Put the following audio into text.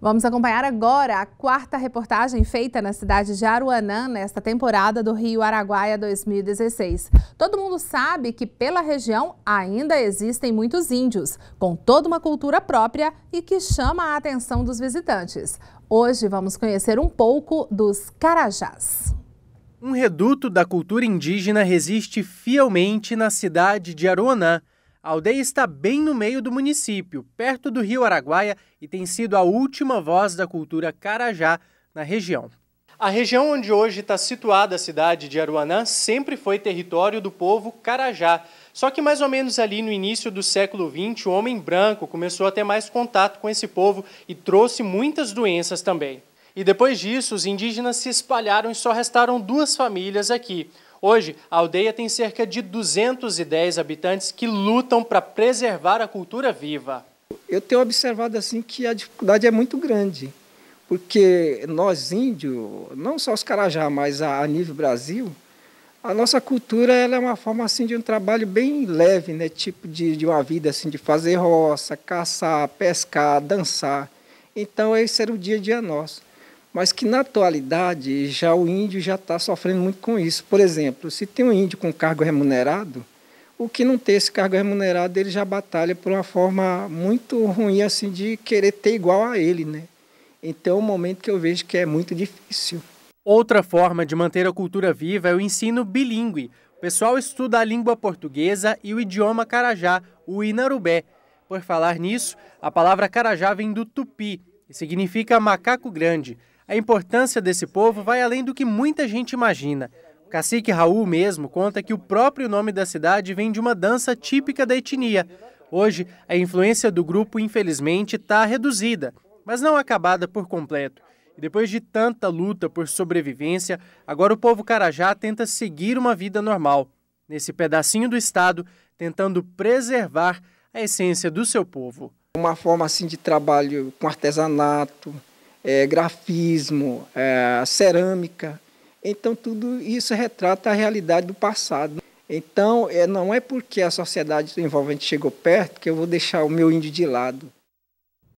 Vamos acompanhar agora a quarta reportagem feita na cidade de Aruanã nesta temporada do Rio Araguaia 2016. Todo mundo sabe que pela região ainda existem muitos índios, com toda uma cultura própria e que chama a atenção dos visitantes. Hoje vamos conhecer um pouco dos Carajás. Um reduto da cultura indígena resiste fielmente na cidade de Aruanã, a aldeia está bem no meio do município, perto do rio Araguaia, e tem sido a última voz da cultura carajá na região. A região onde hoje está situada a cidade de Aruanã sempre foi território do povo carajá. Só que mais ou menos ali no início do século XX, o homem branco começou a ter mais contato com esse povo e trouxe muitas doenças também. E depois disso, os indígenas se espalharam e só restaram duas famílias aqui, Hoje, a aldeia tem cerca de 210 habitantes que lutam para preservar a cultura viva. Eu tenho observado assim que a dificuldade é muito grande, porque nós índios, não só os carajá, mas a nível Brasil, a nossa cultura ela é uma forma assim de um trabalho bem leve, né? Tipo de, de uma vida assim de fazer roça, caçar, pescar, dançar. Então esse era o dia a dia nosso mas que na atualidade já o índio já está sofrendo muito com isso. Por exemplo, se tem um índio com cargo remunerado, o que não tem esse cargo remunerado, ele já batalha por uma forma muito ruim assim de querer ter igual a ele, né? Então, é um momento que eu vejo que é muito difícil. Outra forma de manter a cultura viva é o ensino bilíngue. O pessoal estuda a língua portuguesa e o idioma carajá, o inarubé. Por falar nisso, a palavra carajá vem do tupi e significa macaco grande. A importância desse povo vai além do que muita gente imagina. O cacique Raul mesmo conta que o próprio nome da cidade vem de uma dança típica da etnia. Hoje, a influência do grupo, infelizmente, está reduzida, mas não acabada por completo. E depois de tanta luta por sobrevivência, agora o povo carajá tenta seguir uma vida normal, nesse pedacinho do estado, tentando preservar a essência do seu povo. Uma forma assim de trabalho com artesanato, é, grafismo, é, cerâmica. Então, tudo isso retrata a realidade do passado. Então, é, não é porque a sociedade envolvente chegou perto que eu vou deixar o meu índio de lado.